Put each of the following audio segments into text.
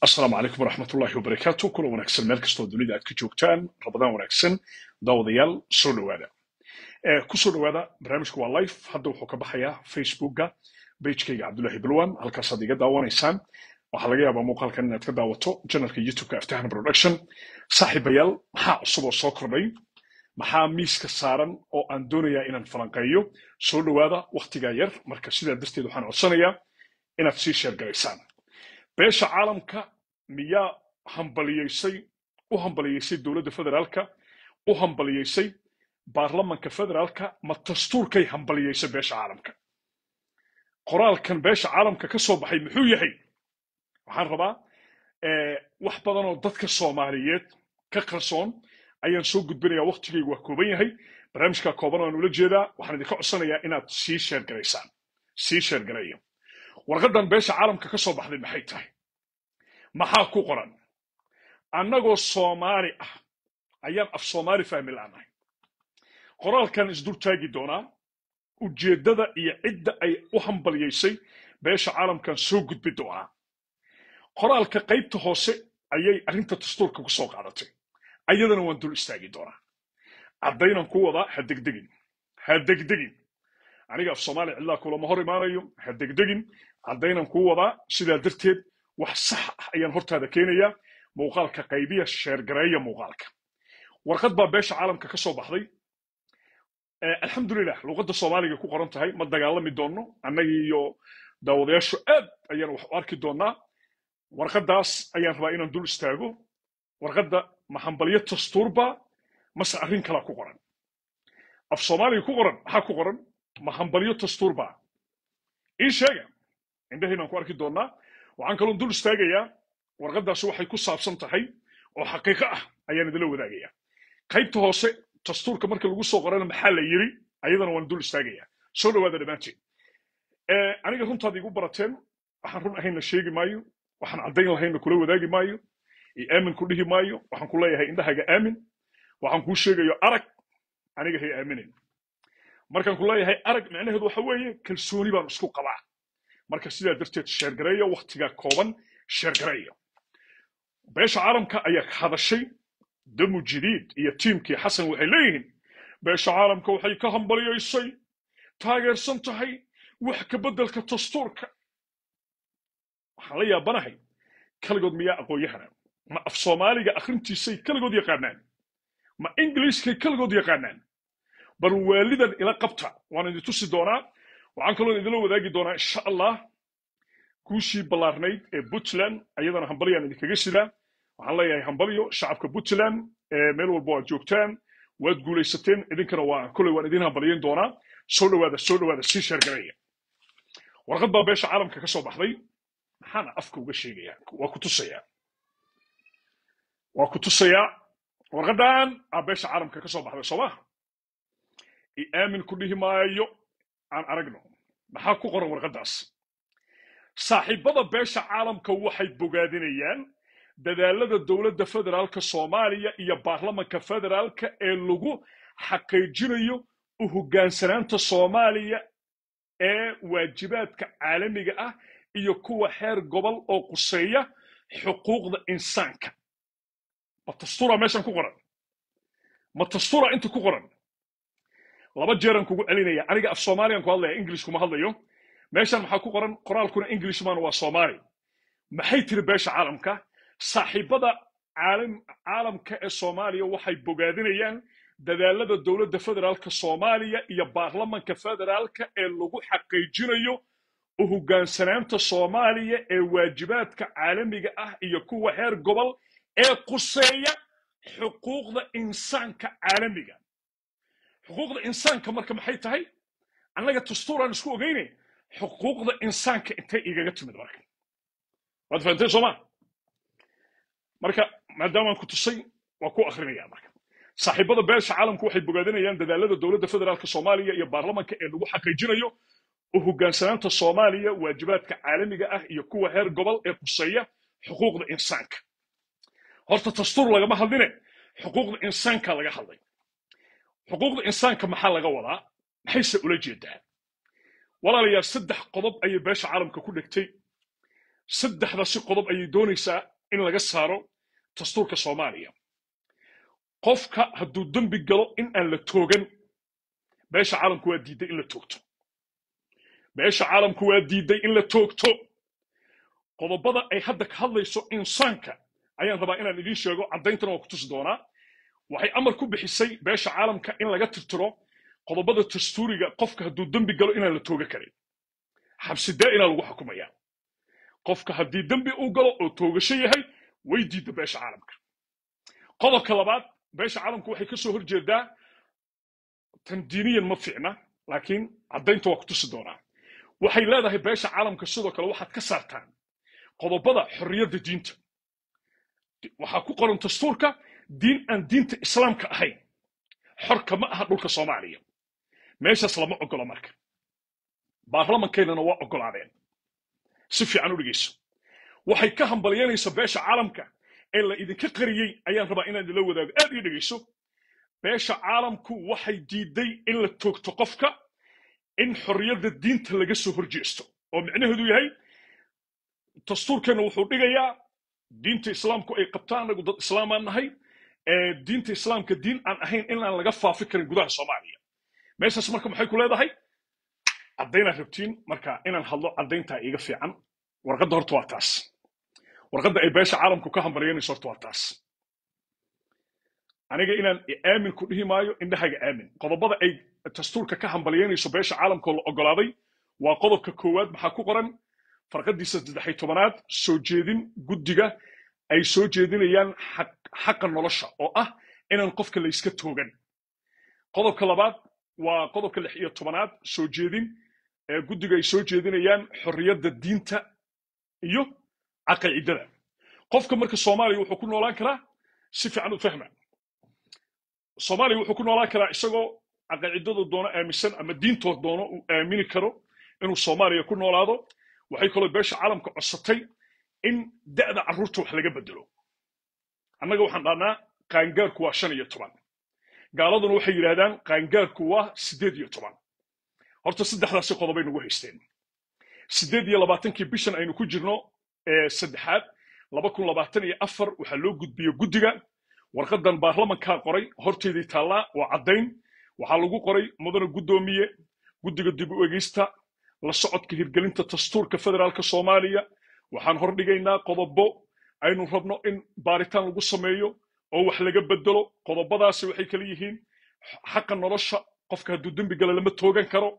asalaamu calaykum waraxmat ullahi wabarakaatu kulan wanaagsan meel kastoo dunida aad ka joogtaan rabadaan wanaagsan daawadayaal soo dhawaada kusoo dhawaada barnaamijku waa life hadda wuxuu ka baxayaa facebookga bajkayga cabdulahi balwan halkaasaad iga daawanaysaan waxaa laga yaabaa muuqaalkan inaad ka daawato janalka youtubeka aftahan production saaxiibayaal maxaa cusub oo soo kordhay maxaa miiska saaran oo aan doonayaa inaan falanqeeyo soo dhawaada wakhtigaa yar marka sidaa darteed waxaan codsanayaa inaad sii sheergaraysaan beesha caalamka miyaa hambaliyeysay u hambaliyeysay dowladda federaalka u hambaliyeysay baarlamanka federaalka ma dastuurkay hambaliyeysay beesha caalamka qoraalkan beesha caalamka ka soo baxay muxuu yahay waxaan rabaa wax badan oo dadka soomaaliyeed ka qarsoon ayaan soo gudbinayaa waktigaygu waa kooban yahay barnaamijka kooban aan ula jeedaa waxaan idinka codsanayaa inaad sii sheergaraysaan sii sheergareeya warqadan beesha caalamka ka soo baxday maxay tahay maxaa ku qoran annagoo soomaali ah ayaan af soomaali fahmi la'nahay qoraalkan isdul taagi doonaa ujeeddada iyo cidda ay u hambalyaysay beesha caalamkan soo gudbi doonaa qoraalka qaybta hoose ayay arrinta dastuurka ku soo qaadatay ayadana waan dul istaagi doonaa caddaynan ku wadaa ha degdegin ha degdegin aniga af soomaali cidlaa kulama hor imaanayo ha degdegin caddaynan kuu wadaa sidaa darteed wax sax ah ayaan hortaada keenayaa muuqaalka qaybiya sheergareeya muuqaalka warqad baa beesha caalamka ka soo baxday alxamdulilah luuqadda soomaaliga ku qoran tahay ma dagaalami doonno annagii iyo daawadayaashu aad ayaan wax u arki doonaa warqaddaas ayaan rabaa inaan dul istaago warqadda maxambalyo tastuurba mase arrin kalaa ku qoran af soomaaliga ku qoran maxaa ku qoran maxambalyo dastuurba ii sheega indhaheenaan ku arki doonaa waxaan kaloon dul istaagayaa warqaddaasi waxay ku saabsan tahay oo xaqiiqo ah ayaan idinla wadaagayaa qaybta hoose dastuurka marka lagu soo qorana maxaa la yiri ayadana waan dul istaagayaa soo dhawaada dhammaanteen aniga runtaada igu barateen waxaan run ahaynna sheegi maayo waxaan caddayn lahaynna kula wadaagi maayo aamin ku dhihi maayo waxaan ku leeyahay indhahaaga aamin waxaan kuu sheegayo arag aniga hay aaminen markaan ku leeyahay arag micnaheedu waxa weeye kalsooni baan isku qabaa marka sidaa darteed sheergareeyo waktigaa kooban sheergareeya beesha caalamka ayaa hadashay damu jadiid iyo tiimkii xasan waxay leeyihiin beesha caalamka waxay ka hambalyaysay taageersan tahay wax ka beddelka dastuurka waxaan la yaabanahay kaligood miyaa aqoon ma af soomaaliga akrintiisay kaligood yaqaanaan ma ingiliiskay kaligood yaqaanaan bal waalidan ila qabta waan idin tusi doonaa waxaan kaloo idinla wadaagi doonaa insha allah guushii ballaarnayd ee puntland ayadana hambalyaan idinkaga shida waxaan leeyahay hambalyo shacabka puntland meel walbo waad joogtaan waad guulaysateen idinkana waa koley waan idin hambalyayn doonaa soo dhawaada soo dhawaada sii sheergaraya warqad baa beesha caalamka ka soo baxday maxaana afka uga sheegayaa waa ku tusayaa waa ku tusayaa warqadan aa beesha caalamka ka soo baxday soo maha iaamin ku dhihi maayo aan aragno maxaa ku qoran warqaddaas saaxiibada beesha caalamka waxay bogaadinayaan dadaalada dowladda federaalka soomaaliya iyo baarlamanka federaalka ee lagu xaqiijinayo u hoggaansanaanta soomaaliya ee waajibaadka caalamiga ah iyo kuwa heer gobol oo quseeya xuquuqda insaanka ma dastuuraa meeshan ku qoran ma dastuuraa inta ku qoran laba jeeran kugu celinaya aniga af soomaaliyan ku hadlaya english kuma hadlayo meeshan maxaa ku qoran qoraalkuna englishman waa soomaali maxay tiri beesha caalamka saaxiibada caalamka ee soomaaliya waxay bogaadinayaan dadaalada dowladda federaalka soomaaliya iyo baarlamanka federaalka ee lagu xaqiijinayo u hoggaansanaanta soomaaliya ee waajibaadka caalamiga ah iyo kuwa heer gobol ee quseeya xuquuqda insaanka caalamiga xuquuqda insaanka marka maxay tahay annaga dastuuraan isku ogeyne xuquuqda insaanka intay igaga timid marka waad fahamteen soo maa marka maadaamaan ku tusay waa ku akrinaya marka saaxiibada beesha caalamku waxay bogaadinayaan dadaalada dowladda federaalka soomaaliya iyo baarlamanka ee lagu xaqiijinayo u hoggaansanaanta soomaaliya waajibaadka caalamiga ah iyo kuwa heer gobol ee quseeya xuquuqda insaanka horta dastuur lagama hadline xuquuqda insaanka laga hadlay xuquuqda insaanka maxaa laga wadaa maxayse ula jeedaa walaalayaal saddex qodob ayay beesha caalamka ku dhegtay saddexdaasi qodob ayay doonaysaa in laga saaro dastuurka soomaaliya qofka hadduu dembi galo in aan la toogan beesha caalamku waa diidday in la toogto beesha caalamku waa diidday in la toogto qodobada ay hadda ka hadlayso insaanka ayaan rabaa inaan idiin sheego caddayntana waa ku tusi doonaa waxay amar ku bixisay beesha caalamka in laga tirtiro qodobada dastuuriga qofka hadduu dembi galo inaan la tooga karin xabsidaa'inaa lagu xukumayaa qofka haddii dembi uu galo oo toogasho yahay way diidda beesha caalamka qodobka labaad beesha caalamka waxay kasoo horjeedaa hor tan diiniyan ma fiicna laakiin caddaynta waa ku tusi doonaa waxay leedahay beesha caalamka sidoo kale waxaad ka saartaan qodobada xorriyadda diinta waxaa ku qoran dastuurka diin aan diinta islaamka ahayn xorka ma aha dhulka soomaaliya meeshaas lama ogolo marka baarlamankeenana waa ogolaadeen si fiican u dhegayso waxay ka hambalyanaysa beesha caalamka ee la idinka qariyey ayaan rabaa inaan ila wadaago aad ii dhegayso beesha caalamku waxay diiday in la toogto qofka in xorriyadda diinta laga soo horjeesto oo micnaheedu yahay dastuurkeenna wuxuu dhigayaa diinta islaamku ay qabtaan anagu dad islaamaan nahay diinta islaamka diin aan ahayn inaan laga faafi karin gudaha soomaaliya meeshaas marka maxay ku leedahay caddaynaad rabtiin marka inaan hadlo caddayntaa iiga fiican warqadda horta waa taas warqadda ay beesha caalamku ka hambalyanayso horta waa taas aniga inaan aamin ku dhihi maayo indhahaga aamin qodobada ay dastuurka ka hambalyanayso beesha caalamkoo la ogolaaday waa qodobka koowaad maxaa ku qoran farqadiisa saddexay tobanaad soo jeedin guddiga ay soo jeedinayaan xaqa nolosha oo ah inaan qofka layska toogan qodobka labaad waa qodobka lix iyo tobanaad soo jeedin ee guddiga ay soo jeedinayaan xorriyadda diinta iyo caqaacidada qofka marka soomaaliya wuxuu ku noolaan karaa si fiican u fahma soomaaliya wuxuu ku noolaan karaa isagoo caqaacidada doono aaminsan ama diintood doono uu aamini karo inuu soomaaliya ku noolaado waxay kaloo beesha caalamka codsatay in da'da carruurta wax laga bedelo annaga waxaan dhahnaa qaangaarku waa shan iyo toban gaaladuna waxay yidhaahdaan qaangaarku waa siddeed iyo toban horta saddexdaasi qodobay nagu haysteen siddeed iyo labaatankii bishan aynu ku jirno ee saddexaad laba kun labaatan iyo afar waxaa loo gudbiyey guddiga warqaddan baarlamankaa qoray horteedii taallaa waa caddayn waxaa lagu qoray mudana guddoomiye guddiga dib u egeysta la socodka hirgelinta dastuurka federaalka soomaaliya waxaan hor dhigaynaa qodobo aynu rabno in baaritaan lagu sameeyo oo wax laga bedelo qodobadaasi waxay kala yihiin xaqa nolosha qofka hadduu dembi gala lama toogan karo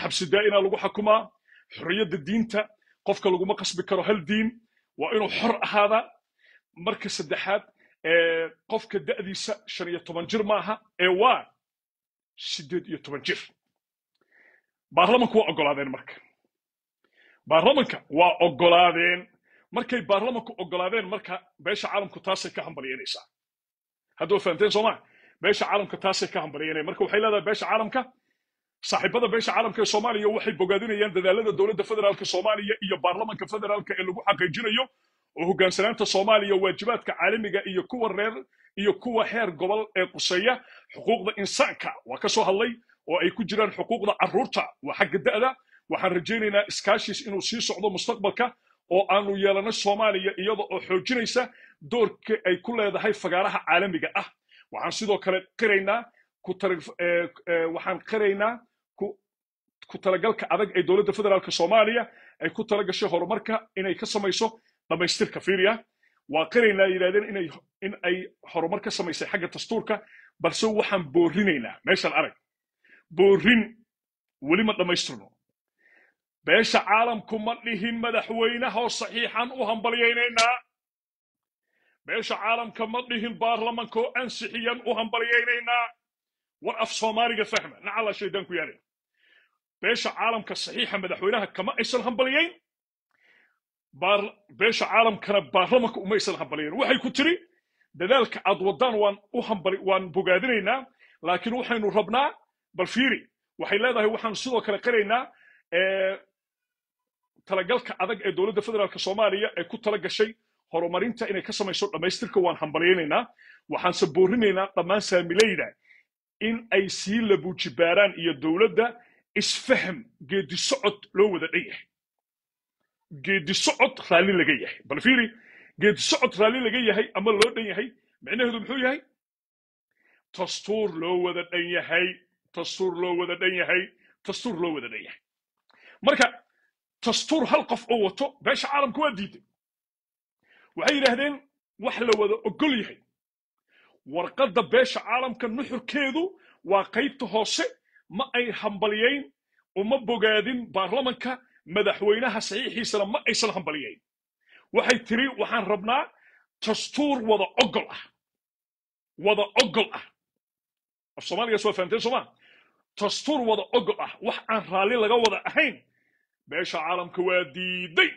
xabsi daa'inaa lagu xakumaa xorriyadda diinta qofka laguma qasbi karo hal diin waa inuu xor ahaadaa marka saddexaad qofka da'diisa shan iyo toban jir maaha ee waa siddeed iyo toban jir baarlamanku waa oggolaadeen marka baarlamanka waa ogolaadeen markay baarlamanku ogolaadeen marka beesha caalamku taasay ka hambalyaynaysaa haddoo fahamteen sooma beesha caalamka taasay ka hambalyanaya marka waxay leedahay beesha caalamka saaxiibada beesha caalamka ee soomaaliya waxay bogaadinayaan dadaalada dowladda federaalk soomaaliya iyo baarlamanka federaalk ee lagu xaqiijinayo oo hoggaansanaanta soomaaliya waajibaadka caalamiga iyo kuwa reer iyo kuwa heer gobol ee quseeya xuquuqda insaanka waa ka soo hadlay oo ay ku jiraan xuquuqda carruurta waa xagga da'da waxaan rajaynaynaa iskaashis inuu sii socdo mustaqbalka oo aanu yeelano soomaaliya iyada oo xoojinaysa doorka ay ku leedahay fagaaraha caalamiga ah waxaan sidoo kale qiraynaa eh, eh, waxaan qiraynaa ku talagalka adag ee dowladda federaalka soomaaliya ay ku talagashay horumarka inay ka samayso dhammaystirka fiiriya waa qiraynaa yidhahdeen in ay horumar ka samaysay xagga dastuurka balse waxaan boorinaynaa meeshaan arag boorin weli ma dhammaystirno beesha caalamku ma dhihin madaxweynaho saxiixan u hambalyaynaynaa beesha caalamka ma dhihin baarlamankoo ansixiyan u hambalyaynaynaa war af soomaaliga fahma nacala shaydaan ku yaalay beesha caalamka saxiixa madaxweynaha kama aysan hambalyayn beesha caalamkana baarlamanka uma aysan hambalyayn waxay ku tiri dadaalka aad waddaan waan u hambal waan bogaadinaynaa laakiin waxaynu rabnaa bal fiiri waxay leedahay waxaan sidoo kale qiraynaa talagalka adag ee dowladda federaalk soomaaliya ee ku tala gashay horumarinta inay ka samayso dhammaystirka waan hambalyaynaynaa waxaan saboorinaynaa dhammaan saamilayda in ay sii labuujibaaraan iyo dowladda isfahm geedisocod loo wada dhan yahay geedisocod raalli laga yahay bal fiiri geedisocod raalli laga yahay ama loo dhan yahay micnaheedu muxuu yahay tastuur loo wada dhan yahay tastuur loo wada dhan yahay tastuur loo wada dhan yahay marka dastuur hal qof oo wato beesha caalamka waa diiday waxay yidhaahdeen wax la wada ogol yahay warqadda beesha caalamka nuxurkeedu waa qaybta hoose ma ay hambaliyayn uma bogaadin baarlamanka madaxweynaha saxiixiisana ma aysan hambaliyayn waxay tiri waxaan rabnaa dastuur wada ogol ah wada ogol ah af soomaaligaas waa fahamteen soomaa dastuur wada ogol ah wax aan raalli laga wada ahayn beesha caalamka waa diiday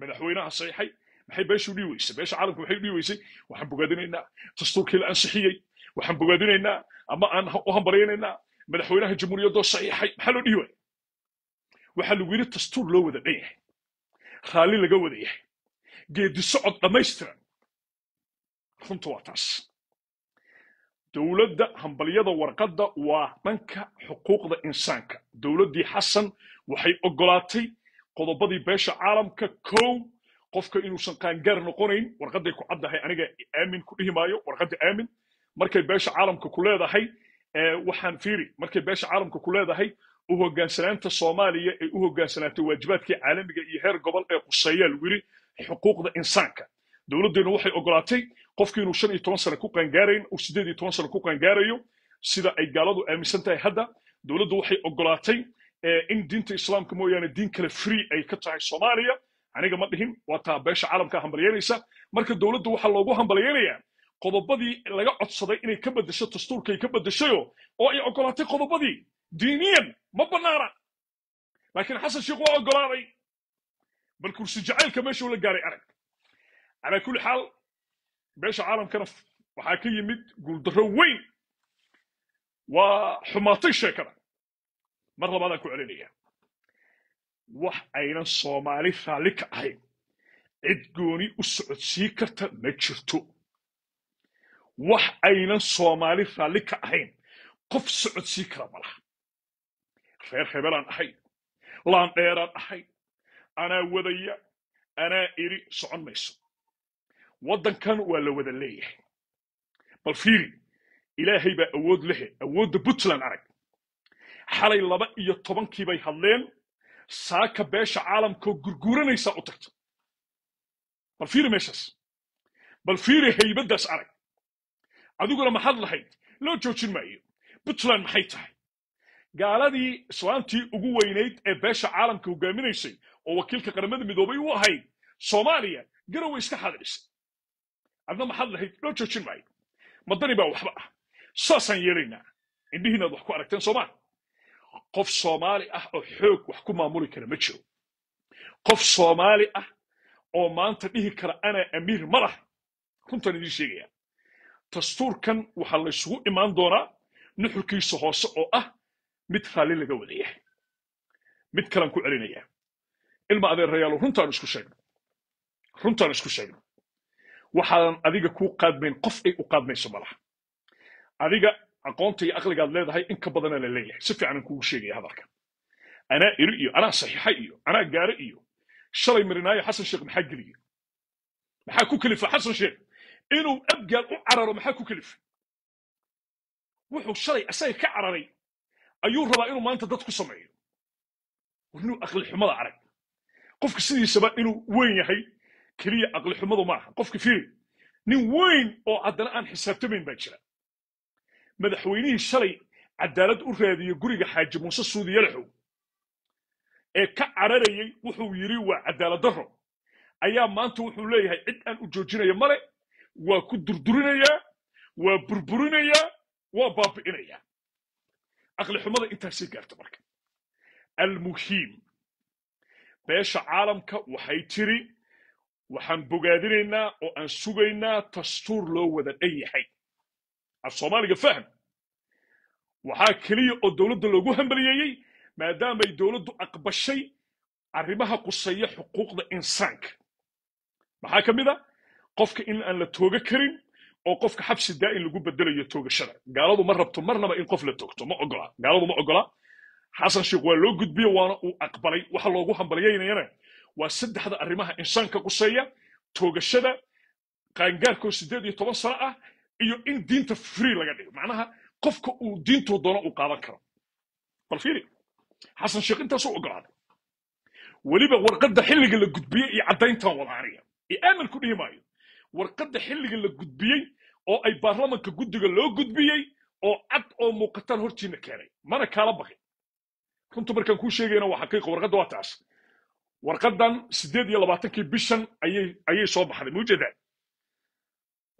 madaxweynaha saixay maxay beeshu dhii weysay beesha caalamka maxay dhii weysay waxaan bogaadinaynaa dastuurkii la ansixiyey waxaan bogaadinaynaa ama aan u hambalyaynaynaa madaxweynaha jamhuuriyaddoo saxiixay maxaa loo dhihi waaya waxaa lagu yidhi dastuur loo wada dhan yahay raalli laga wada yahay geedi socod dhammaystiran runta waa taas dowladda hambalyada warqadda waa dhanka xuquuqda insaanka dowladdii xasan waxay ogolaatay qodobadii beesha caalamka kow qofka inuusan qaangaar noqonayn warqadday ku caddahay aniga aamin ku dhihi maayo warqadda aamin markay beesha caalamka ku leedahay waxaan fiiri markay beesha caalamka ku leedahay u hogaansanaanta soomaaliya ee u hoggaansanaatay waajibaadkii caalamiga iyo heer gobol ee quseeyaal weli xuquuqda insaanka dowladdeenu waxay ogolaatay qofki inuu shan iyo toban sana ku qaangaarayn uu siddeed iyo toban sana ku qaangaarayo sida ay gaaladu aaminsan tahay hadda dowladdu waxay ogolaatay in diinta islaamka mooyaane diin kale free ay ka tahay soomaaliya aniga ma dhihin waa taa beesha caalamka hambalyeynaysa marka dowladda waxaa loogu hambalyaynayaa qodobadii laga codsaday inay ka bedesho dastuurkaay ka bedeshayo oo ay ogolaatay qodobadii diiniyan ma bannaana laakiin xasan sheikh waa ogolaaday bal kursi jacaylka meeshuu la gaaray arag calaa kulli xaal beesha caalamkana waxaa ka yimid guuldarro weyn waa xumaatay sheekada mar labaadaan ku celinaya wax aynan soomaali raalli ka ahayn cid gooni u socodsii karta ma jirto wax aynan soomaali raalli ka ahayn qof socodsii kara ma reer hebelaan ahay laandheeraan ahay anaa wadaya anaa iri socon mayso waddankan waa la wada leeyahay bal fiiri ilaahay baa awood lehe awoodda puntland arag xalay laba iyo tobankii bay hadleen saaka beesha caalamkoo gurguuranaysa u tagto bal fiiri meeshaas bal fiiri haybaddaas arag adiguna maxaad lahayd loo joojin maayo puntland maxay tahay gaaladii islaantii ugu weynayd ee beesha caalamka hogaaminaysay oo wakiilka qaramada midoobay u ahayd soomaaliya garowe iska xadirisay adna maxaad lahayd loo joojin maayo madani baa waxba ah saasaan yeelaynaa indhihiinaad wax ku aragteen soomaa qof soomaali ah oo xoog wax ku maamuli kara ma jiro qof soomaali ah oo maanta dhihi kara anaa amiir ma laha runtan idiin sheegayaa dastuurkan waxaa laysugu imaan doonaa nuxurkiisa hoose oo ah mid raalli laga wadaya mid kalaan ku celinayaa ilma adeerayaalo runtaan isku sheegno runtaan isku sheegno waxaadan adiga kuu qaadmayn qof ay u qaadmayso ma laha adiga aqoonta iyo aqligaad leedahay in ka badana la leeyahay si fiicanan kugu sheegaya hadalka anaa iri iyo anaa saxiixa iyo anaa gaare iyo shalay marinaayo xasan sheekh maxaa geliya maxaa ku kelifa xasan sheekh inuu abgaal u cararo maxaa ku kelifa wuxuu shalay asaga ka cararay ayuu rabaa inuu maanta dad ku sameeyo war inuu aqli xumada arag qofka sidiisaba inuu weyn yahay keliya aqlixumadu xumadu maaha qofka fiiri nin weyn oo haddana aan xisaabtamayn baa jira madaxweynihii shalay cadaalad u raadiye guriga xaaji muuse suudiye laxow ee ka cararayay wuxuu yidhi waa cadaaladdarro ayaa maanta wuxuu leeyahay cid aan u joojinayo male waa ku durdurinayaa waa burburinayaa waa baabi'inayaa aqli xumada intaasay gaarta marka almuhiim beesha caalamka waxay tidhi waxaan bogaadinaynaa oo aan sugaynaa dastuur loo wada dhan yahay af soomaaliga fahm waxaa keliya oo dowladda loogu hambaliyeeyey maadaamay dowladdu aqbashay arrimaha quseeya xuquuqda insaanka maxaa ka mid a ah? qofka in aan la tooga karin oo qofka xabsi daa in lagu bedelayo toogashada gaaladu ma rabto marnaba in qof la toogto ma ogola gaaladu ma ogola xasan sheekh waa loo gudbiye waana uu aqbalay waxa loogu hambalyaynayana waa saddexda arrimaha insaanka quseeya toogashada qaangaarkoo siddeed iyo toban sano ah iyo in diinta free laga dhigo macnaha qofka uu diintuu doono uu qaadan karo bal fiiri xasan sheekh intaasuu ogolaaday weliba warqadda xilliga la gudbiyey iyo caddayntan wadaariya aniga ee aamin dhihi maayo warqadda xilliga la gudbiyey oo ay baarlamanka guddiga loo gudbiyey oo cad oo muuqataan hortiina keenay mana kaala baqin runta markaan kuu sheegayna waa xaqiiqo warqadda waa taas warqaddan siddeed iyo labaatankii bishan ayay ayay soo baxday mawjeedaan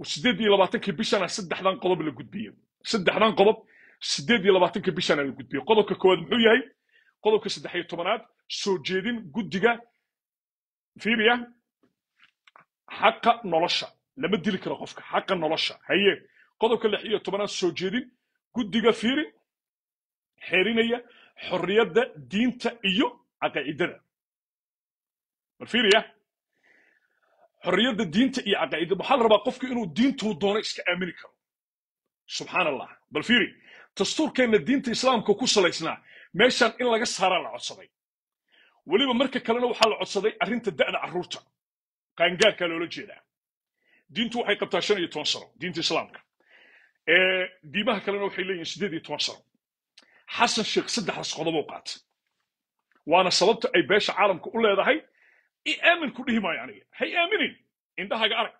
sideed iyo labaatanka bishana saddexdan qodob la gudbiye saddexdan qodob sideed iyo labaatanka bishana la gudbiye qodobka koowaad muxuu yahay qodobka saddex iyo tobanaad soo jeedin guddiga fiiriya xaqa nolosha lama dili karo qofka xaqa nolosha haye qodobka lix iyo tobanaad soo jeedin guddiga fiiri xerinaya xorriyadda diinta iyo caqiidada war fiiriya xorriyadda diinta iyo caqaa'ida waxaa la rabaa qofku inuu diintuu doono iska aamini karo subxaan allah bal fiiri dastuurkeenna diinta islaamka ku salaysnaa meeshaan in laga saaraa la codsaday weliba marka kalena waxaa la codsaday arrinta da'da carruurta qaangaarkaa loola jeedaa diintu waxay qabtaa shan iyo toban sano diinta islaamka diimaha kalena waxay leeyihin siddeed iyo toban sano xasan sheekh saddexdaas qodobo u qaatay waana sababta ay beesha caalamka u leedahay aamin ku dhihi maayo aniga hay aaminin indhahaga arag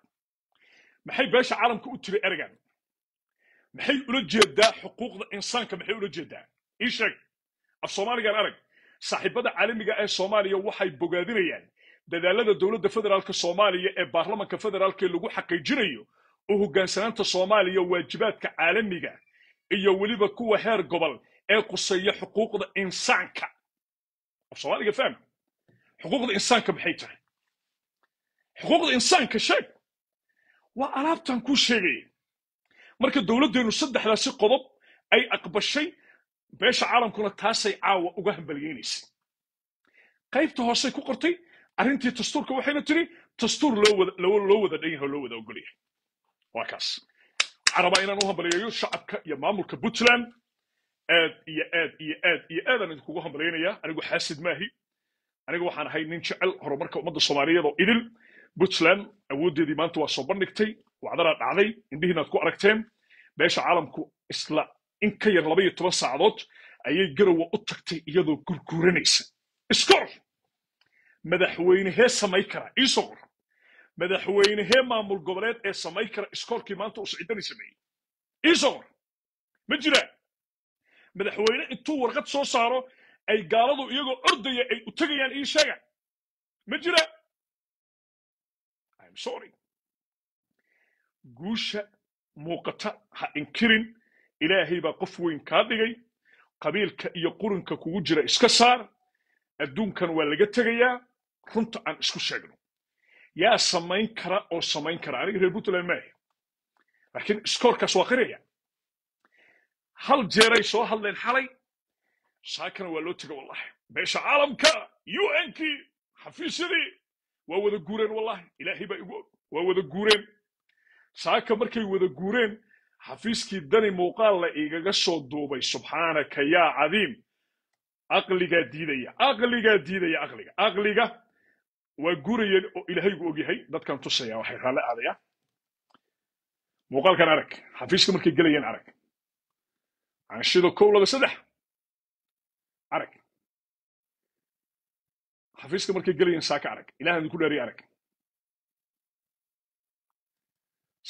maxay beesha caalamka u tiri ereygan maxay ula jeedaa xuquuqda insaanka maxay ula jeedaa ii sheeg af soomaaligan arag saaxiibada caalamiga ee soomaaliya waxay bogaadinayaan dadaalada dowladda federaalk soomaaliya ee baarlamanka federaalka lagu xaqiijinayo u hoggaansanaanta soomaaliya waajibaadka caalamiga iyo weliba kuwa heer gobol ee quseeya xuquuqda insaanka af soomaaliga faham xuquuqda insaanka maxay tahay xuquuqda insaanka sheeg waa alaabtan kuu sheegaya marka dowladdeennu saddexdaasi qodob ay aqbashay beesha caalamkuna taasay caawa uga hambalgeynaysay qaybta hoosey ku qortay arrintii dastuurka waxayna tidhi dastuur loo wada dhan yahay loo wada ogol yahay waa kaas carabaa inaan u hambalyeeyo shacabka iyo maamulka puntland aad iyo aad iyo aad iyo aadaan idinkugu hambalyaynayaa anigu xaasid maahi aniga waxaan ahay nin jecel horumarka ummadda soomaaliyeed oo idil puntland awooddeedii maanta waa soo bandhigtay wacdanaa dhacday indhihiinaad ku aragteen beesha caalamku isla in ka yar laba iyo toban saacadood ayay garowa u tagtay iyadoo gurguuranaysa iskor madaxweynehee hee samay kara iisoo qora madaxweynehee maamul goboleed ee samay kara iskoorkii maanta uu siciidani sameeyey iisoo qora ma jiraa madaxweyne intuu warqad soo saaro ay gaaladu iyagoo ordaya ay u tegayaan ii sheega ma jira guusha muuqata ha inkirin ilaahay baa qof weyn kaa dhigay qabiilka iyo qurunka kugu jira iska saar adduunkan waa laga tegayaa runta aan isku sheegno yaa samayn kara oo samayn kara aniga reer puntland maahe laakiin iskoorkaas waa qiraya hal jeeray soo hadleen xalay shaakana waa loo tega wallahi meesha caalamka u nkii xafiisyadii waa wada guureen wallahi ilaahay baa igu og waa wada guureen shaaka markay wada guureen xafiiskii dani muuqaal la igaga soo duubay subxaanaka yaa cadiim caqligaa diidaya caqligaa diidaya caqliga caqliga waa guurayeen oo ilaahaygu og yahay dadkan tusaya waxay raalle aadaya muuqaalkan arag xafiiska markay gelayeen arag anshida kow laba saddex arag xafiiska markay gelayan saaka arag ilahan ku dheeriy arag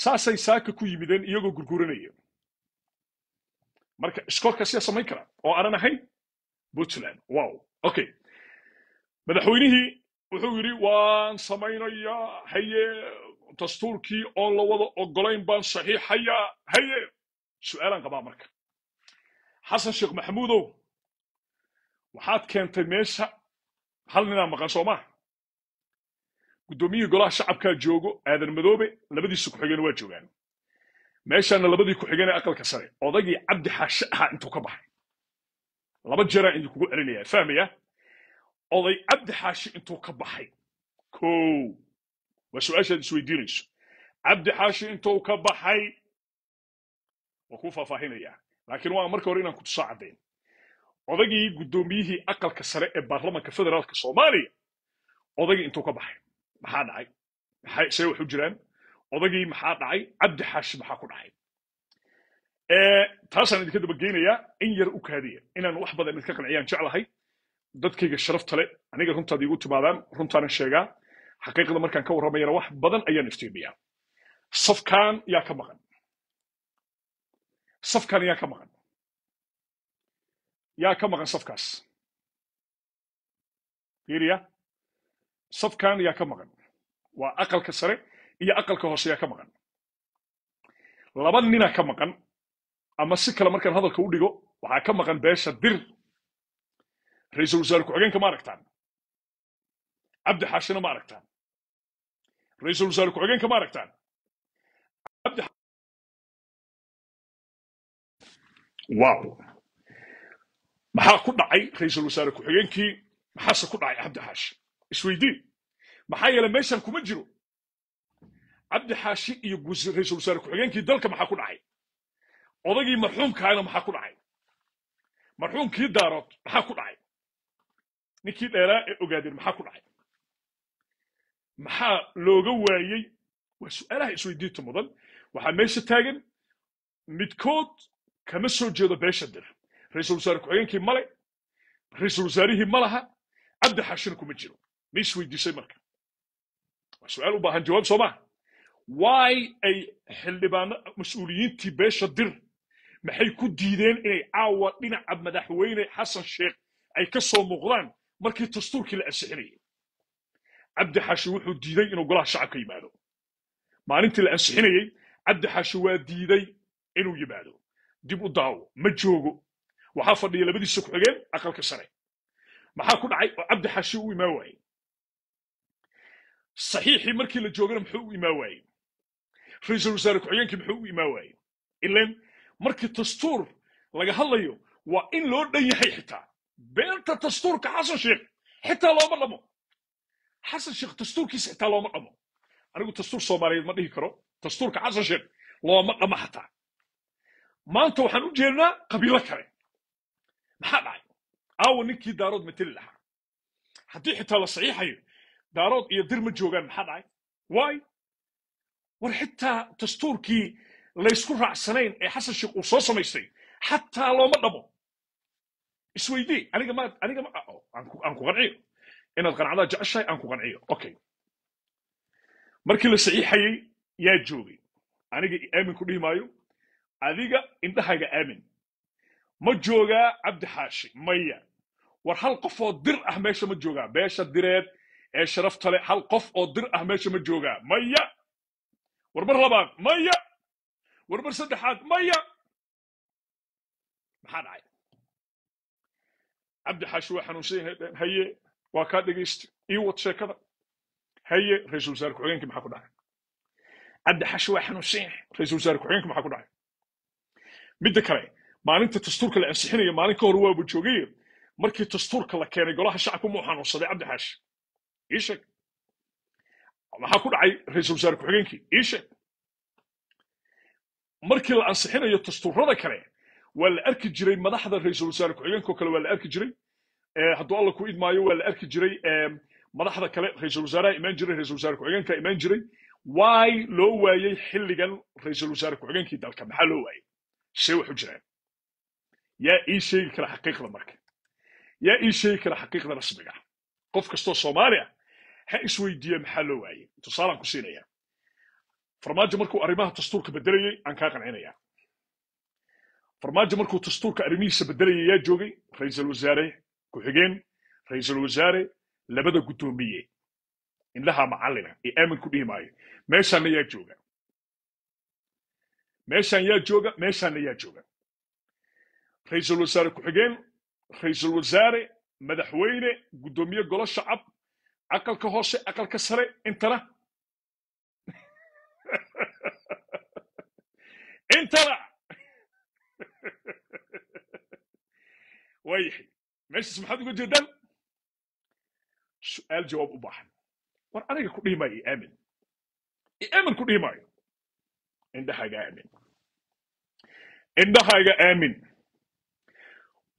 saasay saaka ku yimideen iyagoo gurguuranaya marka iskoolka siyaa samayn kara oo aanan ahayn puntland wow okay madaxweynihii wuxuu yidhi waan samaynayaa haye dastuurkii oon la wada ogolayn baan saxiixayaa haye su-aalaan qabaa marka xasan sheekh maxamuudow waxaad keentay meesha hal ninaa maqan soo maaha guddoomiyihii golaha shacabkaa joogo aadan madoobe labadiisa ku-xigeen waa joogaan meeshaana labadii ku-xigeen ee aqalka sare odagii cabdi xaashe ahaa intuu ka baxay laba jeeraa idinkugu celinaya fahmaya oday cabdi xaashi intuu ka baxay ko waa su-aashaad isweydiinayso cabdi xaashi intuu ka baxay waa kuu faahfaahinaya laakiin waa marka hore inaan kutusaa caddayn odagii guddoomiyihii aqalka sare ee baarlamanka federaalka soomaaliya odagii intuu ka baxay maxaa dhacay see waxu jiraan odagii maxaa dhacay cabdi xaashi maxaa ku dhacay taasaan idinka daba geynayaa in yar u kaadiya inaan wax badan idinka qanciyaan jeclahay dadkayga sharafta le aniga runtaad iigu timaadaan runtaanan sheegaa xaqiiqda markaan ka warramayana wax badan ayaan iftiimiyaa safkaan yaa ka maqan safkaan yaa ka maqan yaa ka maqan safkaas fiiriya safkan yaa ka maqan waa aqalka sare iyo aqalka hoose yaa ka maqan laba nina ka maqan ama si kale markaan hadalka u dhigo waxaa ka maqan beesha dir ra-iisul wasaare ku-xigeenka ma aragtaan cabdi xaashina ma aragtaan ra-iisul wasaare ku-xigeenka ma aragtaan wow maxaa ku dhacay ra'iisul wasaare ku-xigeenkii maxaase ku dhacay cabdi xaashi isweydii maxaa yeele meeshan kuma jiro cabdi xaashi iyo ra'iisul wasaare ku-xigeenkii dalka maxaa ku dhacay odagii marxuumkaayna maxaa ku dhacay marxuumkii daarood maxaa ku dhacay ninkii dheeraa ee ogaadir maxaa ku dhacay maxaa looga waayey waa su-aalaha isweydiinta mudan waxaa meesha taagan midkood kama soo jeedo beesha dir ra-isul wasaare ku-xigeenkii male ra-isul wasaarihii ma laha cabdixashina kuma jiro ma is weydiisay marka waa su-aal u baahan jawaab soo maaha waay ay xildhibaano mas-uuliyiintii beesha dir maxay ku diideen inay caawa dhinaca madaxweyne xasan sheekh ay ka soo muuqdaan markii dastuurkii la ansixinayay cabdixashi wuxuu diiday inuu golaha shacabka yimaado maalintii la ansixinayey cabdixashi waa diiday inuu yimaado dib u daawo ma joogo waxaa fadhiya labadiisa ku-xigeen aqalka sare maxaa ku dhacay oo cabdi xaashi u imaa waaye saxiixii markii la joogana muxuu u imaa waaye ra-iisul wasaare ku-xigeenkii muxuu u imaa waaye ilan markii dastuur laga hadlayo waa in loo dhan yahay xitaa beenta dastuurka xasan sheekh xitaa looma dhamo xasan sheekh dastuurkiisa xitaa looma dhamo anigu dastuur soomaaliyeed ma dhihi karo dastuurka xasan sheekh looma dhamo xataa maanta waxaan u jeednaa qabiilo kale maxaa dhacay aawo ninkii daarood mateli lahaa haddii xitaa la saxiixayo daarood iyo dir ma joogaan maxaa dhacay waay war xitaa dastuurkii laysku raacsanayn ee xasan sheekh uu soo samaystay xataa looma dhabo isweydii aniga ma aniga ma aan ku qanciyo inaad qanacdaa jeceshahay aan ku qanciyo okay markii la saxiixayey yaa joogay aniga aamin ku dhihi maayo adiga indhahayga aamin ma joogaa cabdi xaashi maya war hal qof oo dir ah meesha ma joogaa beesha direed ee sharafta leh hal qof oo dir ah meesha ma joogaa maya war mar labaad maya war mar saddexaad maya maxaa dhacay cabdi xaashi waa xanuunsan haye waa kaa dhegaysta ii wad sheekada haye ra-isul wasaare ku-xigeenkii maxaa ku dhacay cabdi xaashi waa xanuunsan yahay ra-isul wasaare ku-xigeenkii maxaa ku dhacay midda kale maalinta dastuurka la ansixinayo maalin ka hor waabu joogayo markii dastuurka la keenay golaha shacabka muu xanuunsaday cabdi xaashi maxaa ku dhacay ra-iisul wasaare ku-xigeenkii ii markii la ansixinayo dastuurada kale waa la arki jiray madaxda ra-iisul wasaare ku-xigeenka kale waa la arki jiray hadduu alla ku idmaayo waa la arki jiray madaxda kale ra-iisul wasaaraha imaan jiray ra-isul wasaare ku-xigeenka imaan jiray waay loo waayey xilligan ra-iisul wasaare ku-xigeenkii dalka maxaa loo waayey see wax u jiraan yaa ii sheegi kara xaqiiqda marka yaa ii sheegi kara xaqiiqda rasmiga qof kastoo soomaali ah ha isweydiiya maxaa loo waayey tusaalaan ku siinaya farmaajo markuu arrimaha dastuurka bedelayey aan kaa qancinaya farmaajo markuu dastuurka arrimihiisa bedelayay yaa joogay ra-iisul wasaare ku-xigeen ra-iisul wasaare labada guddoomiye indhaha macalina ee aamin ku dhihi maayo meeshaanna yaa jooga meeshaan yaa jooga meeshaanna yaa jooga ra-iisul wasaare ku-xigeen ra-iisul wasaare madaxweyne guddoomiye golo shacab aqalka hoose aqalka sare intana intana waayahay meeshaas maxaad uga jeedaan su'aal jawaab u baahan war aniga ku dhihi maayo iamin iamin ku dhihi maayo indhahaaga aamin indhahaaga aamin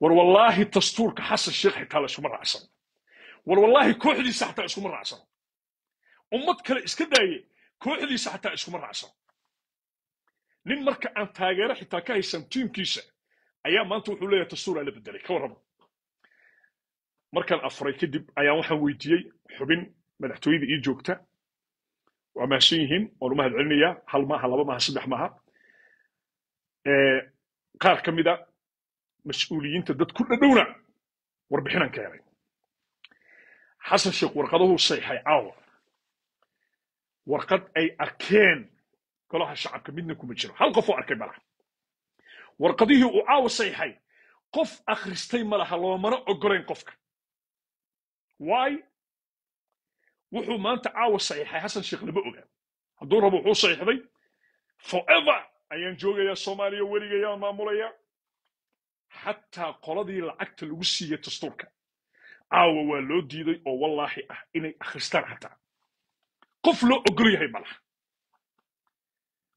war wallaahi dastuurka xasan sheekh xitaa la iskuma raacsan war wallaahi kooxdiisa xataa iskuma raacsan ummad kale iska daaye kooxdiisa xataa iskuma raacsan nin marka aan taageero xitaa ka haysan tiimkiisa ayaa maanta wuxuu leeyahay dastuuraa la bedelay ka warrama markaan afuray kadib ayaan waxaan weydiiyey xubin madaxtooyada ii joogta waa mahadsan yihiin waan u mahad celinayaa hal maaha laba maaha saddex maaha qaar ka mida mas-uuliyiinta dad ku dhadhowna warbixinaan keenay xasan sheekh warqadahuu sayxay caawa warqad ay arkeen golaha shacabka midna kuma jiro hal qofoo arkay malaha warqadihii uu caawa sayxay qof akhristay malaha loomana ogolayn qofka waayo wuxuu maanta caawa saxiixay xasan sheekh lama oga hadduu rabo wuxuu saxiixday forever ayaan joogayaa soomaaliya weligayaan maamulayaa xataa qoladii lacagta lagu siiyey dastuurka caawa waa loo diiday oo wallaahi ah inay akhristaan xataa qof loo ogol yahay malaha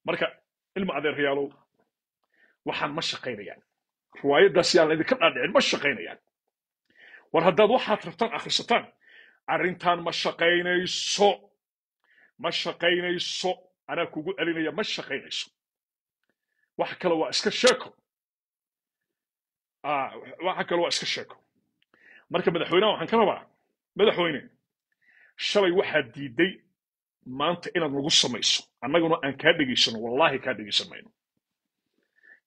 marka ilma adeeryaalow waxaan ma shaqaynayaan riwaayaddaas yaan laydinka dhaadhicin ma shaqaynayaan war haddaad waxaad rabtaan akhrisataan arrintaan ma shaqaynayso ma shaqaynayso anaa kugu celinaya ma shaqaynayso wax kale waa iska sheeko waxa kale waa iska sheeko marka madaxweynaha waxaan ka rabaa madaxweyne shalay waxaad diiday maanta inaad nagu samayso annaguna aan kaa dhegaysano wallaahi kaa dhegaysan mayno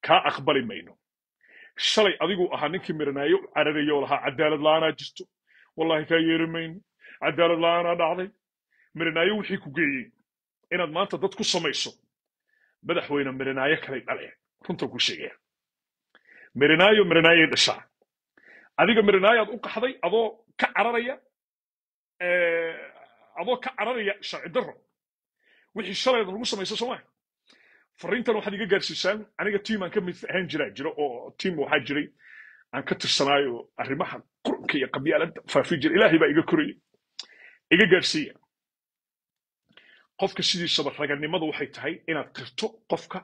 kaa aqbali mayno shalay adigu ahaa ninkii miranaayo cararayo lahaa cadaalad la'aanaa jirto wallaahi kaa yeeri mayno cadaalad la'aanaa dhacday miranaayo wixii ku geeyey inaad maanta dad ku samayso madaxweyne miranaayo kalay dhale runtan kuu sheegaya mirinaayo mirinaayoy dhashaa adiga mirinaayaad u qaxday adoo ka cararaya eh, adoo ka cararaya sharci daro wixii shalayad lagu samaysa soo maaha fariintan waxaad iga gaarsiisaan aniga tiim aan ka mid ahaan jiraa jira oo tiim waxaa jiray aan ka tirsanaayo arrimaha qurunka iyo qabyaalada faafi jira ilaahay baa iga koraya iga gaarsiiya qofka sidiisaba raganimadu waxay tahay inaad tirto qofka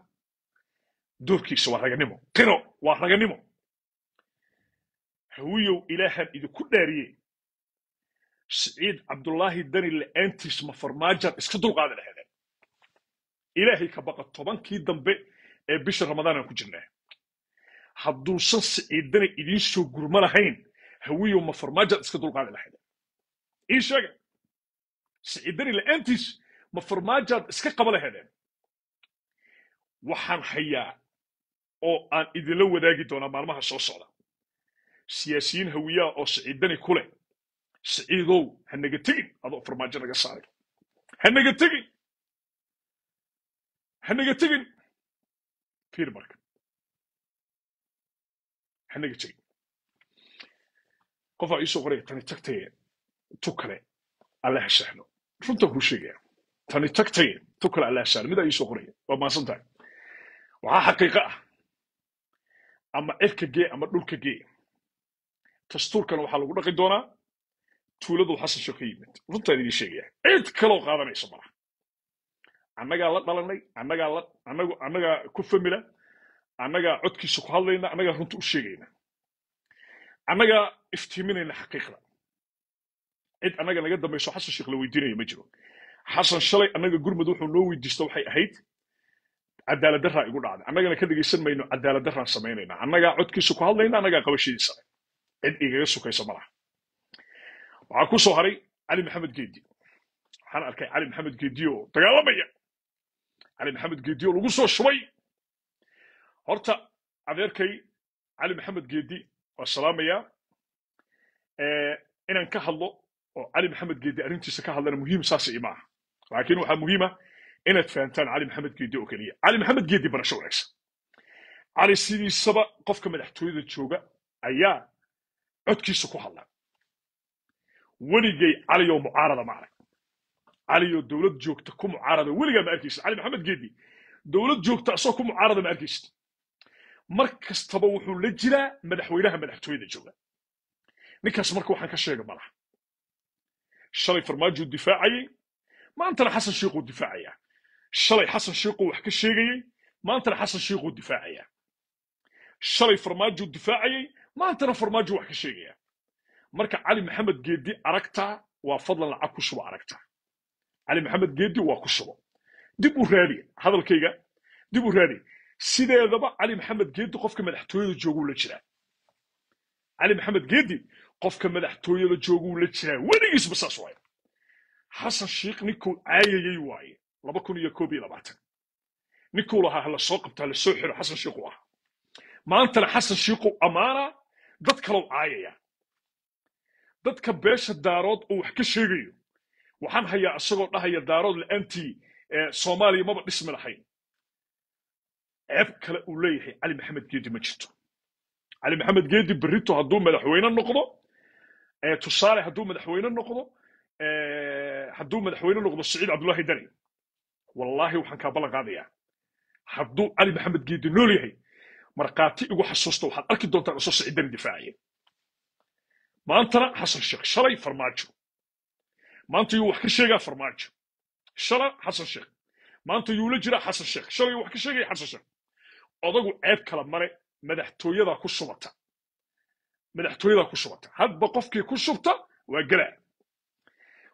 doobkiisa waa raganimo tiro waa raganimo hawiyow ilaahaan idinku dhaariyey siciid cabdullaahi dani la'aantiis ma farmaajan iska dulqaadi lahaadaan ilaahay ka baqa tobankii dambe ee bisha ramadaan aan ku jirnaa hadduusan siciid dani idiin soo gurma lahayn hawiyow ma farmaajan iska dulqaadi lahaadaan ii sheega siciid dani la'aantiis ma farmaajaad iska qaba lahaadaan waxaan hayaa oo aan idinla wadaagi doonaa maalmaha soo socda siyaasiyiin hawiyaa oo siciidani ku leh siciidow ha naga tegin adoo farmaajo naga saaray ha naga tegin ha naga tegin fiir marka ha tegin qofaa iisoo qoraya tani tagtaye tu kale alla ha sahlo runtaan kuu sheegaya tani tagtaye tu kale alla ha sahlo midaa iisoo qoraya waa maasantahay waxaa xaqiiqo ah ama cirka gee ama dhulka gee dastuurkana waxaa lagu dhaqi doonaa tuuladu sheekh ka yimid runtaan idin sheegaya cid kaloo qaadanayso malaha annagaa la dhalanay annagaa la annagu annagaa ku famila annagaa codkiisa ku hadlayna annagaa runta u sheegayna annagaa iftiiminayna xaqiiqda cid annaga naga dambayso xasan sheekh la weydiinayo ma jiro xasan shalay annaga gurmud wuxuu noo weydiista waxay ahayd cadaalad daraa igu dhacday annagana ka dhegaysan mayno cadaalad daraan samaynaynaa annagaa codkiisu ku hadlayna annagaa qabashadiisana cid igaga sukaysa malaha waxaa ku haray cali maxamed geedi waxaan arkay cali maxamed geediyo dagaalamaya cali maxamed geediyo lagu soo shubay horta adeerkay cali maxamed geedi waa salaamayaa inaan ka hadlo oo cali maxamed geedi arrintiisa ka hadlana muhiim saasa imaaha laakiin waxaa muhiima ah inaad fahamtaan cali maxamed geedi oo keliya cali maxamed geedi barasho wanaagsan cali sidiisaba qofka madaxtooyada jooga ayaa codkiisa ku hadla weligay caliyoo mucaarada ma arag cali oo dowlad joogta ku mucaarada weligaa ma arkaysid cali maxamed geedi dowlad joogta asoo ku mucaarada ma arkaysid mar kastaba wuxuu la jiraa madaxweynaha madaxtooyada jooga ninkaas marka waxaan ka sheega malaha shalay farmaajuu difaacayay maantana xasan sheikhu difaacaya shalay xasan shiiquu wax ka sheegayey maantana xasan shiiquu difaacayaa shalay farmaajuu difaacayey maantana farmaajuu wax ka sheegaya marka cali maxamed geedi aragtaa waa fadlan lacag ku shubo aragtaa cali maxamed geeddi waa ku shubo dib u raadi hadalkayga dib u raadi sideedaba cali maxamed geedi qofka madaxtooyada jooguu la jiraa cali maxamed geeddi qofka madaxtooyada jooguu la jiraa weligiisba saas waaye xasan shiiq ninkuu caayayay waaye laba kun iyo koob iyo labaatan ninkuu lahaa hala soo qabto xiro xasan shiiku ah maantana xasan shiiku amaana dad kaloo caayaya dadka beesha daarood uu wax ka sheegayo waxaan hayaa isagoo dhahaya daarood la-aantii eh, soomaaliya maba dhismi lahayn ceeb kale uu leeyahay cali maxamed geedi ma jirto cali maxamed geedi berrito hadduu madaxweyne noqdo eh, tusaale hadduu madaxweyne noqdo eh, hadduu madaxweyne noqdo siciid cabdullaahi dani wallaahi waxaan kaa ballan qaadayaa hadduu cali maxamed geedi nool yahay markhaati igu xasuusta waxaad arki doontaan usoo sicidan difaacaya maantana xasan sheekh shalay farmaajo maanta yuu wax ka sheegaa farmaajo shala xasan sheekh maanta yuu la jiraa xasan sheekh shalay wax ka sheegaya xasan sheekh odagu ceeb kala male madaxtooyadaa ku subata madaxtooyadaa ku subata hadba qofkii ku subta waa galaa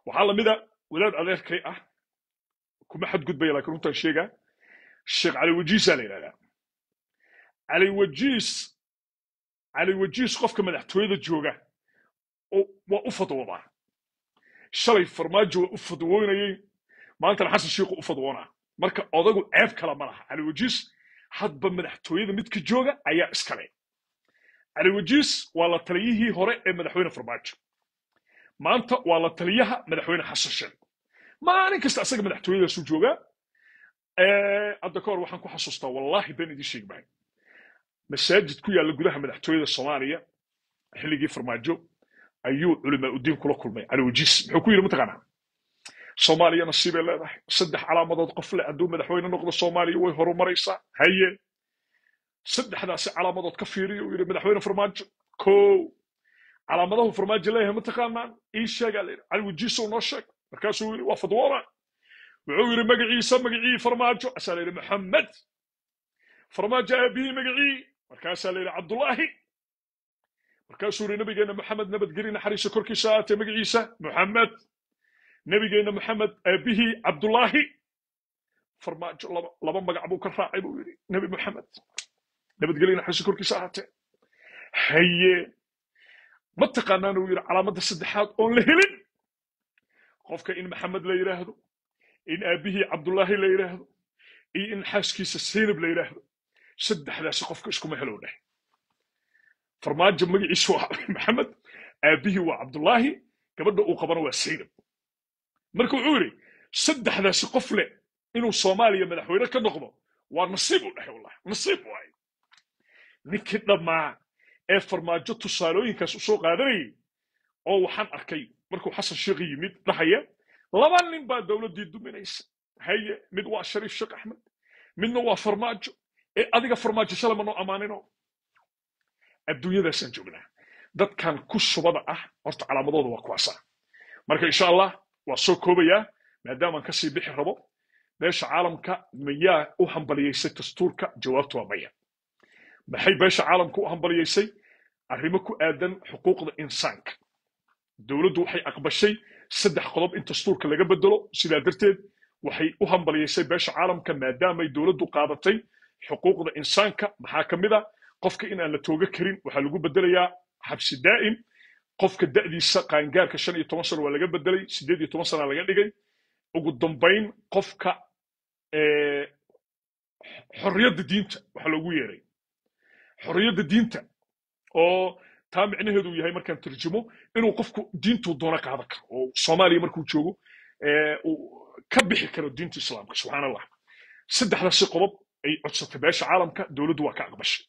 waxaa lamida walaad adeerkay ah kuma xadgudbaya lakin runtaan sheegaa sheekh caliwajiisaa la yidhahdaa caliwajiis caliwajiis qofka madaxtooyada jooga waa u fadwoodaa shalay farmaajo waa u fadwoonayey maantana xasan shiikhu u fadwoonaa marka odagu ceeb kala ma laha caliwajiis hadba madaxtooyada midka jooga ayaa iskale caliwajiis waa la taliyihii hore ee madaxweyne farmaajo maanta waa la taliyaha madaxweyne xasan sheekh maalin kasta asaga madaxtooyadaasuu joogaa hadda kahor waxaan ku xasuustaa wallaahi been idin sheegi masaajid ku yaalla gudaha madaxtooyada soomaaliya xilligii farmaajo ayuu culimaa udiin kula kulmay alwajiis muxuu ku yidhi mataqaanaa soomaaliya nasiibay leedahay saddex calaamadood qof leh hadduu madaxweyne noqdo soomaaliya way horumaraysaa haye saddexdaasi calaamadood ka fiiriyo uu yidhi madaxweyne farmaajo ko calaamadahu farmaajo leeyahay mataqaanaan ii sheegaa layidhi alwajiisow noo sheeg markaasuu waa fadwoona wuxuu yidhi magaciisa magacii farmaajo asaa layidhi maxamed farmaajo aabihii magacii markaasaa layidhi cabdullaahi markaasuu yidhi nabigeenna maxamed nabadgeli naxariisa korkiisa aatee magaciisa muxamed nabigeenna maxamed aabihii cabdullaahi farmaajo laba magac buu ka raacay buu yidhi nebi maxamed nabadgeli naxariisa korkiisa ahaatee haye ma taqaanaana uu yidhi calaamada saddexaad oon la helin qofka in maxamed la yidhaahdo in aabbihii cabdullaahi la yidhaahdo iyo in xaaskiisa saynab la yidhaahdo saddexdaasi qofka iskuma helow dheh farmaajo magaciisu waa maxamed aabbihii waa cabdullaahi gabadha uu qabana waa saynab marka wuxuu yidhi saddexdaasi qof leh inuu soomaaliya madaxweyne ka noqdo waa nasiib u dhexe wallahi nasiib waay ninkii dhammaa ee farmaajo tusaalooyinkaas usoo qaadanayay oo waxaan arkay markuu xasan sheekhi yimid dhahaya laba nin baa dowladdii duminaysa haye mid waa shariif sheekh axmed midna waa farmaajo ee adiga farmaajo shalay ma ammaanino adduunyadaasaan joognaa dadkan ku subada ah horta calaamadooda waa kuwaasaa marka insha allah waa soo koobayaa maadaamaan kasii bixi rabo beesha caalamka miyaa u hambaliyaysay dastuurka jawaabtu waa maya maxay beesha caalamka u hambaliyaysay arrimo ku aadan xuquuqda insaanka dowladdu waxay aqbashay saddex qodob in dastuurka laga bedelo sidaa darteed waxay u hambaliyaysay beesha caalamka maadaamay dowladdu qaadatay xuquuqda insaanka maxaa ka mid a ah? qofka in aan la tooga karin waxaa lagu bedelayaa xabsi daa'im qofka da'diisa qaangaarka shan iyo toban sano waa laga bedelay siddeed iyo toban sanaa laga dhigay ugu dambayn qofka xorriyadda diinta waxaa loogu yeeray xorriyadda diinta oo taa micnaheedu yahay markaan tarjumo inuu qofku diintuu doona qaadan karo oo soomaaliya markuu joogo ka bixi karo diinta islaamka subxaan allah saddexdaasi qodob ay codsatay beesha caalamka dowladdu waa ka aqbashay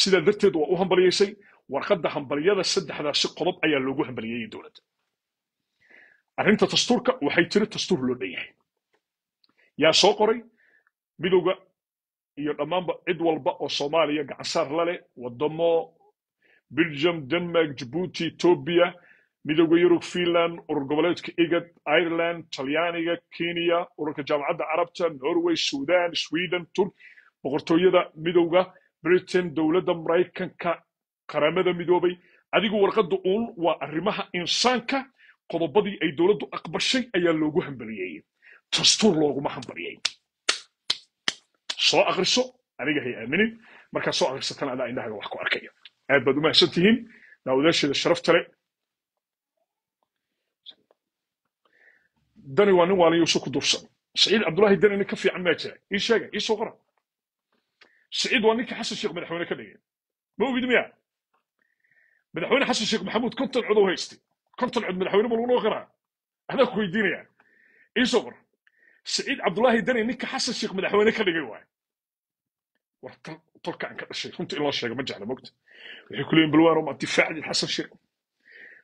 sidaa darteed waa u hambaliyaysay warqadda hambalyada saddexdaasi qodob ayaa loogu hambaliyeeyey dowladda arrinta dastuurka waxay tiri dastuur loo dhan yahay yaa soo qoray midowga iyo dhammaanba cid walba oo soomaaliya gacansaar la leh wadamo belgium denmark jabuuti etoobiya midooda yurub finland urur goboleedka igad ireland talyaaniga kenya ururka jaamacadda carabta norway sudan sweden turk boqortooyada midowda britain dowladda maraykanka qaramada midoobay adigu warqadda uun waa arrimaha insaanka qodobadii ay dowladdu aqbashay ayaa loogu hambaliyey dastuur looguma hambaliyey soo akriso aniga hay aaminin markaa soo akrisatana adaa indhahaaga wax ku arkaya aad baad umahadsan tihiin naawadaasheeda sharaf tale dani waa nin waalayuusu ku dursan saciid cabdullaahi dani nin ka fiican maa jira ii sheega ii soo qora saciid waa ninka xasan sheekh madaxweyne ka dhigay ma ogid miya madaxweyne xasan sheekh maxamuud konton cod oo haystay konton cod madaxweyne ma lagu noqon karaa adaa ku weydiinaya ii soo qora saciid cabdullaahi dani ninka xasan sheekh madaxweyne ka dhigay waaye tolkaan ka dhashay runta in loo sheego ma jecla mogta waxay ku leeyiin balwaano ma difaacdi xasan sheekh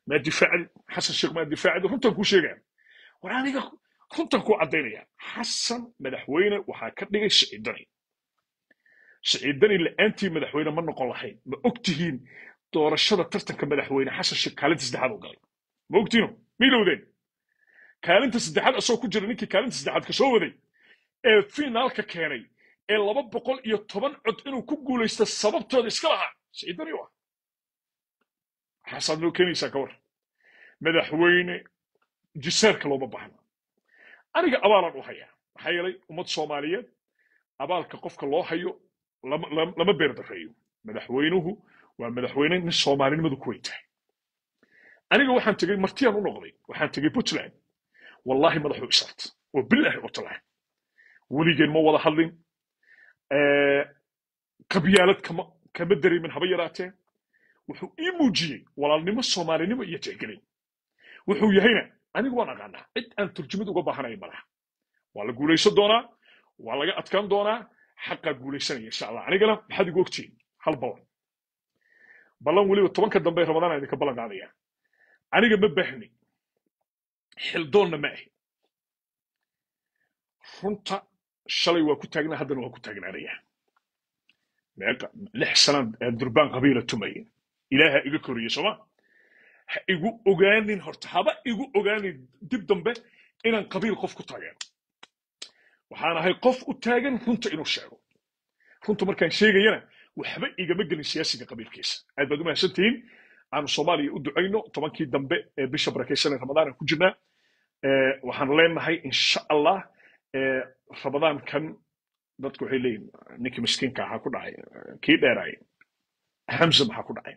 ma difaacdi xasan sheekh ma difaacdi runtan kuu sheegaya war aniga runtan kuu caddaynaya xasan madaxweyne waxaa ka dhigay shicidanay shiciidani la-aantii madaxweyne ma noqon lahayn ma ogtihiin doorashada tartanka madaxweyne xasan sheekh kaalinta saddexaad oo galay ma ogtiino ma ilowdeen kaalinta saddexaad asoo ku jira ninkii kaalinta saddexaad ka waday ee finaalka keenay ee laba boqol iyo toban cod inuu ku guulaysto sababtooda iska lahaa shaydani u ah waxaasaad noo keenaysaa ka madaxweyne jiseerka looma baahna aniga abaalan u hayaa maxaa yeelay ummad soomaaliyeed abaalka qofka loo hayo lama beerdareeyo madaxweynuhu waa madaxweyne nin soomaalinimadu kuway tahay aniga waxaan tegey martiyaan u noqday waxaan tegey puntland wallaahi madaxuu isarta oo bilaahi oo weligeen ma wada hadlin qabyaalad kama dareemin haba yaraatee wuxuu ii muujiyey walaalnimo soomaalinimo iyo jecgelin wuxuu yahayna anigu waan aqaanaa cid aan turjumid uga baahanaya malaha waa la guulaysan doonaa waa laga adkaan doonaa xaqaad guulaysanaya insha allah anigana maxaad igu ogtihiin hal ballan ballan weliba tobanka dambe ramadaan aan idinka ballan qaadaya aniga ma baahni xildoonna ma ahi runta shalay waa ku taagnaa haddana waa ku taagnaanaya lix sanad durbaan qabiila tumaya ilaaha iga koriya soma ha igu ogaanin horta haba igu ogaanin dib dambe inaan qabiil qof ku taageero waxaan ahay qof u taagan runta inuu sheego runta markaan sheegayana waxba igama gelin siyaasiga qabiilkiisa aad baad u mahadsantihiin aanu soomaaliya u ducayno tobankii dambe ee bisha barakaysanee ramadaan aan ku jirnaa waxaan leenahay insha allah rabadaankan dadku waxay leeyihin ninkii miskiinka ahaa ku dhacay kii dheeraay hamza maxaa ku dhacay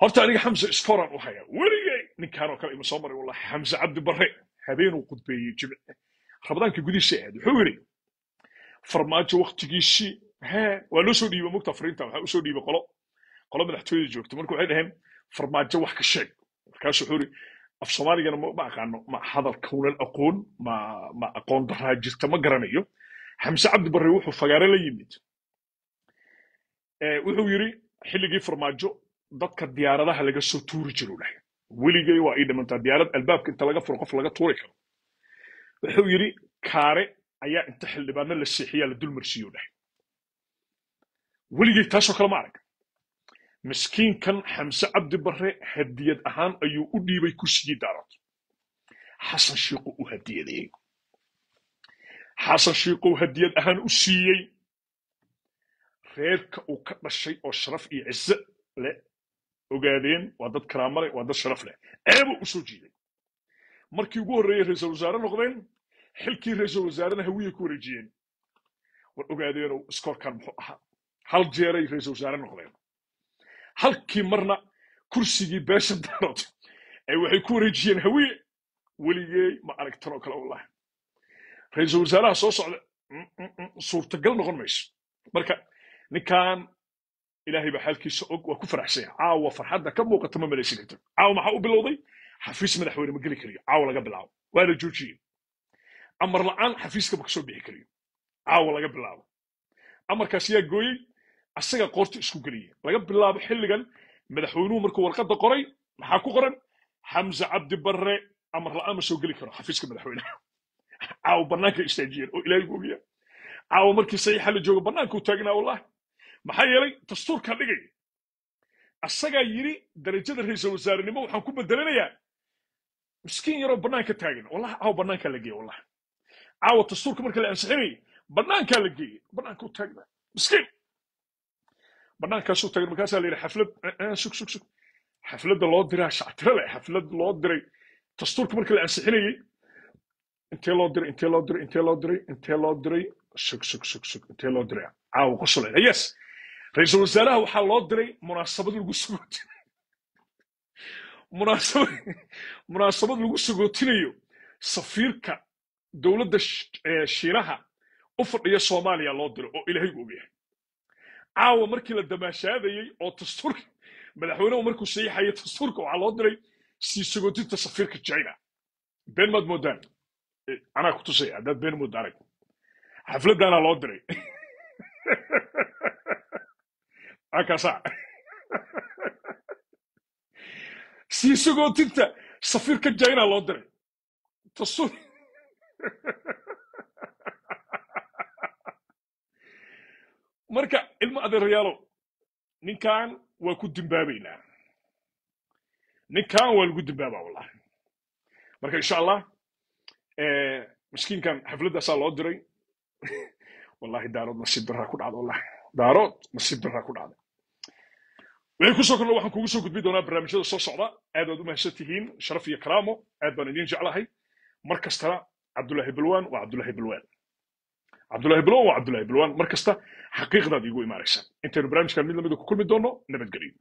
horta aniga hamza iskoran u haya weligay ninkaanoo kale ima soo maray wallahi hamza cabdi barre habeenuu qudbeeyey jimc rabadaankii gudihiisa ahayd wuxuu yidhi farmaajo waktigiisii hee waa loo soo dhiibay mugta fariinta waxaa usoo dhiibay qolo qolo madaxtooyada joogta marka waxay dhaheen farmaajo wax ka sheeg markaasuu wuxuu yidhi af soomaaligana ma aqaano ma hadal kownan aqoon ma ma aqoon daraa jirta ma garanayo xamse cabdibarre wuxuu fagaare la yimid wuxuu yidhi xilligii farmaajo dadka diyaaradaha laga soo tuuri jiru dhahay weligay waa ii dhimantaa diyaarad albaabka inta laga furo qof laga tuuri karo wuxuu yidhi kaare ayaa inta xildhibaano la seexiyaa la dulmarsiiyo dhahay weligay taasoo kale ma arag miskiinkan xamse cabdi barre hadiyad ahaan ayuu u dhiibay kursigii daarad xasan shiiqu u hadiyadeeyey xasan shiiqow hadiyad ahaan u siiyey reerka uu ka dhashay oo sharaf iyo cise leh ogaadeen waa dad karaamo waa dad sharaf leh ceebuu usoo jiiday markii ugu horreeyey ra-iisal wasaare noqdeen xilkii ra-iisal wasaarena hawiyey ku wareejiyeen war ogaadeenoo iskoorkan muxuu ahaa hal jeeray ra-iisal wasaare noqdeen halkii marna kursigii beesha daarood ay waxay ku wareejiyeen hawiye weligey ma aragtan tanoo kale wallahi ra-iisul wasaaraha soo socda mm, mm, mm, suurtagal noqon mayso marka ninkan ilaahay baa xaalkiisa og waa ku faraxsanya caawa farxadda ka muuqata ma malaysi karto caawa maxaa u bilowday xafiis madaxweyne ma geli kariyo caawa laga bilaabo waa la joojiyey amar la-aan xafiiska ma kasoo bixi kariyo caawa laga bilaabo amarkaas yaa gooyey asaga qoorta isku geliyay laga bilaabo xilligan madaxweynuhu markuu warqadda qoray maxaa ku qoran xamse cabdi barre amar la'aan ma soo geli karo xafiiska madaxweynaha caawa bannaanka istaajiyeen oo ilaahay ogiya caawa markii saxiixa la joogo bannaanka u taagnaa wallahi maxaa yeelay dastuurkaa dhigay asagaa yidhi darajada ra-iisul wasaarenimo waxaan ku bedelanayaa miskiin yaroo bannaanka taagan wallahi caawa bannaankaa la geeyey wallahi caawa dastuurka marka la ansixinayay bannaankaa la geeyey bannaanka u taagnaa miskiin banaankaasuu tagay markaasaa la yidhi xaflad eh, eh, sug sug sug xafladda loo diraa shactire leh xaflad loo diray dastuurka marka la ansixinayay intee loo diray intee loo diray intee loo diray intee loo diray sug sug sug sug intee loo diray caawa qosolay yes ra-iisul wasaaraha waxaa loo diray munaasabad lagu sugootinayo munaasabad lagu sugootinayo safiirka dowladda eh, shiinaha u fadhiya soomaaliya loo diro oo ilaahay u ogyahay caawa markii la damaashaadayey oo dastuur madaxweynehu markuu saxiixayay dastuurka waxaa loo diray siisagootinta safiirka jayna been maad moodaan anaa ku tusay haddaad been moodda arag xafladdaanaa loo diray akaasa siisagootinta safiirka jaynaa loo diray dastuur marka ilmo adeerayaalo ninkan waa ku dimbaabaynaa ninkan waa lagu dimbaaba wallahi marka insha allah eh, miskiinkan xafladdaasaa loo diray wallahi daarood nasiib daraa ku dhacda wallahi daarood nasiib daraa ku dhacda waxay kusoo kordha waxaan kugu soo gudbi doonaa barnaamijyada soo socda aad baad u mahadsan tihiin sharaf iyo karaamo aad baan idiin jeclahay mar kastana cabdullaahi balwaan waa cabdullaahi balwaan cabdullahi bulow waa cabdullahi bulwan mar kasta xaqiiqdaad igu imaanaysa intaynu barnaamijkan mid lamida ku kulmi doono nabadgelyo